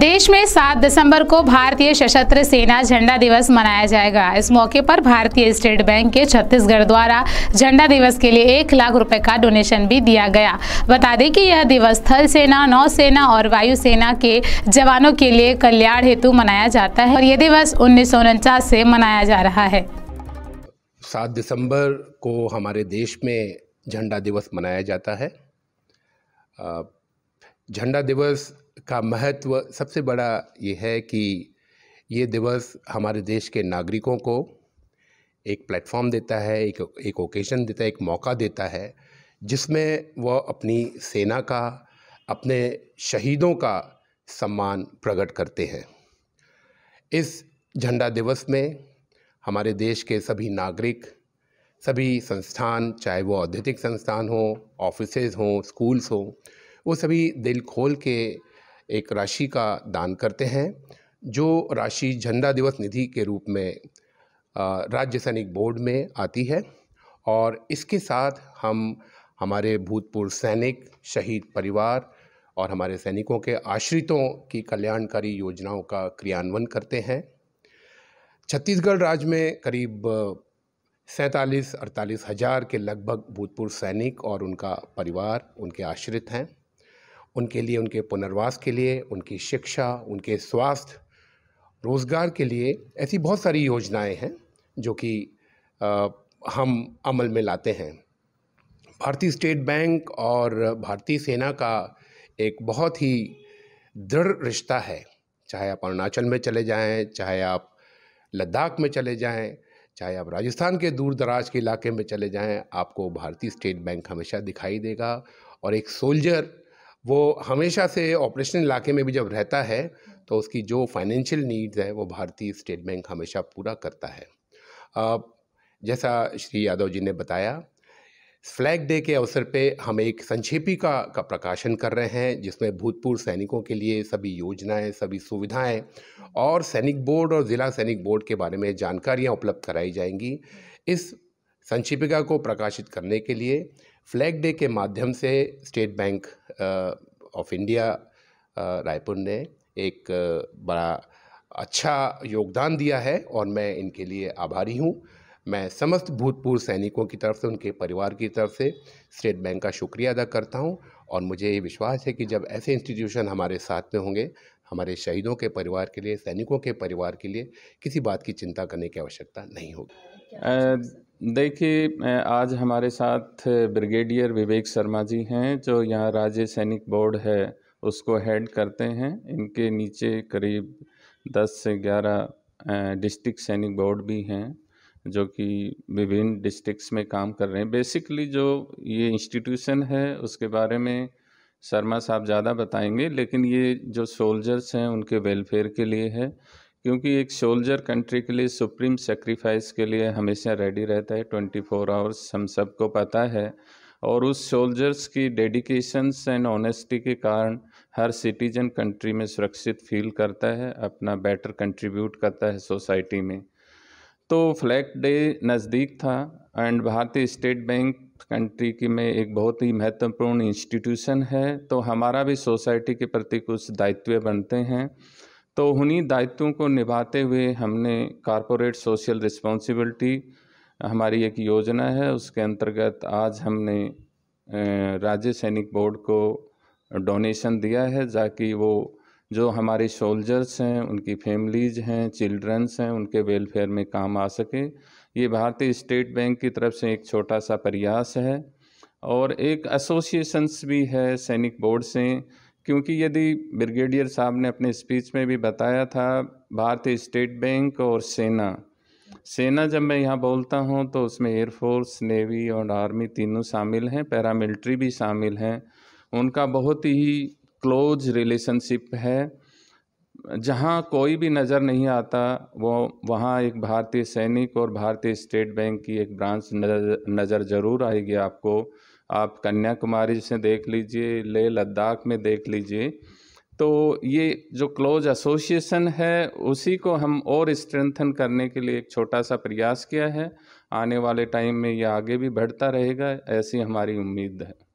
देश में 7 दिसंबर को भारतीय सशस्त्र सेना झंडा दिवस मनाया जाएगा इस मौके पर भारतीय स्टेट बैंक के छत्तीसगढ़ द्वारा झंडा दिवस के लिए एक लाख रुपए का डोनेशन भी दिया गया बता दें कि यह दिवस थल सेना नौसेना और वायुसेना के जवानों के लिए कल्याण हेतु मनाया जाता है और यह दिवस उन्नीस से मनाया जा रहा है सात दिसंबर को हमारे देश में झंडा दिवस मनाया जाता है झंडा दिवस का महत्व सबसे बड़ा ये है कि ये दिवस हमारे देश के नागरिकों को एक प्लेटफॉर्म देता है एक एक ओकेजन देता है एक मौका देता है जिसमें वह अपनी सेना का अपने शहीदों का सम्मान प्रकट करते हैं इस झंडा दिवस में हमारे देश के सभी नागरिक सभी संस्थान चाहे वो औद्योगिक संस्थान हों ऑफिसेज हों स्कूल्स हों वो सभी दिल खोल के एक राशि का दान करते हैं जो राशि झंडा दिवस निधि के रूप में राज्य सैनिक बोर्ड में आती है और इसके साथ हम हमारे भूतपूर्व सैनिक शहीद परिवार और हमारे सैनिकों के आश्रितों की कल्याणकारी योजनाओं का क्रियान्वयन करते हैं छत्तीसगढ़ राज्य में करीब सैंतालीस अड़तालीस हज़ार के लगभग भूतपूर्व सैनिक और उनका परिवार उनके आश्रित हैं उनके लिए उनके पुनर्वास के लिए उनकी शिक्षा उनके स्वास्थ्य रोज़गार के लिए ऐसी बहुत सारी योजनाएं हैं जो कि हम अमल में लाते हैं भारतीय स्टेट बैंक और भारतीय सेना का एक बहुत ही दृढ़ रिश्ता है चाहे आप अरुणाचल में चले जाएं चाहे आप लद्दाख में चले जाएं चाहे आप राजस्थान के दूर दराज के इलाके में चले जाएं आपको भारतीय स्टेट बैंक हमेशा दिखाई देगा और एक सोल्जर वो हमेशा से ऑपरेशन इलाके में भी जब रहता है तो उसकी जो फाइनेंशियल नीड्स है वो भारतीय स्टेट बैंक हमेशा पूरा करता है जैसा श्री यादव जी ने बताया फ्लैग डे के अवसर पे हम एक संक्षेपिका का प्रकाशन कर रहे हैं जिसमें भूतपूर्व सैनिकों के लिए सभी योजनाएं सभी सुविधाएं और सैनिक बोर्ड और ज़िला सैनिक बोर्ड के बारे में जानकारियां उपलब्ध कराई जाएंगी इस संक्षेपिका को प्रकाशित करने के लिए फ्लैग डे के माध्यम से State Bank of India Raipur ने एक बड़ा अच्छा योगदान दिया है और मैं इनके लिए आभारी हूँ मैं समस्त भूतपूर्व सैनिकों की तरफ से उनके परिवार की तरफ से स्टेट बैंक का शुक्रिया अदा करता हूँ और मुझे ये विश्वास है कि जब ऐसे इंस्टीट्यूशन हमारे साथ में होंगे हमारे शहीदों के परिवार के लिए सैनिकों के परिवार के लिए किसी बात की चिंता करने की आवश्यकता नहीं होगी देखिए आज हमारे साथ ब्रिगेडियर विवेक शर्मा जी हैं जो यहाँ राज्य सैनिक बोर्ड है उसको हेड करते हैं इनके नीचे करीब 10 से 11 डिस्ट्रिक्ट सैनिक बोर्ड भी हैं जो कि विभिन्न डिस्ट्रिक्ट्स में काम कर रहे हैं बेसिकली जो ये इंस्टीट्यूशन है उसके बारे में शर्मा साहब ज़्यादा बताएंगे लेकिन ये जो सोल्जर्स हैं उनके वेलफेयर के लिए है क्योंकि एक सोल्जर कंट्री के लिए सुप्रीम सेक्रीफाइस के लिए हमेशा रेडी रहता है ट्वेंटी फोर आवर्स हम सबको पता है और उस सोल्जर्स की डेडिकेशंस एंड ऑनेस्टी के कारण हर सिटीजन कंट्री में सुरक्षित फील करता है अपना बेटर कंट्रीब्यूट करता है सोसाइटी में तो फ्लैग डे नज़दीक था एंड भारतीय स्टेट बैंक कंट्री की में एक बहुत ही महत्वपूर्ण इंस्टीट्यूशन है तो हमारा भी सोसाइटी के प्रति कुछ दायित्व बनते हैं तो उन्हीं दायित्वों को निभाते हुए हमने कॉरपोरेट सोशल रिस्पॉन्सिबिलिटी हमारी एक योजना है उसके अंतर्गत आज हमने राज्य सैनिक बोर्ड को डोनेशन दिया है ताकि वो जो हमारे सोल्जर्स हैं उनकी फैमिलीज़ हैं चिल्ड्रंस हैं उनके वेलफेयर में काम आ सके ये भारतीय स्टेट बैंक की तरफ से एक छोटा सा प्रयास है और एक एसोसिएशंस भी है सैनिक बोर्ड से क्योंकि यदि ब्रिगेडियर साहब ने अपने स्पीच में भी बताया था भारतीय स्टेट बैंक और सेना सेना जब मैं यहाँ बोलता हूँ तो उसमें एयरफोर्स नेवी और आर्मी तीनों शामिल हैं पैरामिलिट्री भी शामिल हैं उनका बहुत ही क्लोज रिलेशनशिप है जहाँ कोई भी नज़र नहीं आता वो वहाँ एक भारतीय सैनिक और भारतीय स्टेट बैंक की एक ब्रांच नज़र नज़र ज़रूर आएगी आपको आप कन्याकुमारी से देख लीजिए लेह लद्दाख में देख लीजिए तो ये जो क्लोज एसोसिएशन है उसी को हम और स्ट्रेंथन करने के लिए एक छोटा सा प्रयास किया है आने वाले टाइम में ये आगे भी बढ़ता रहेगा ऐसी हमारी उम्मीद है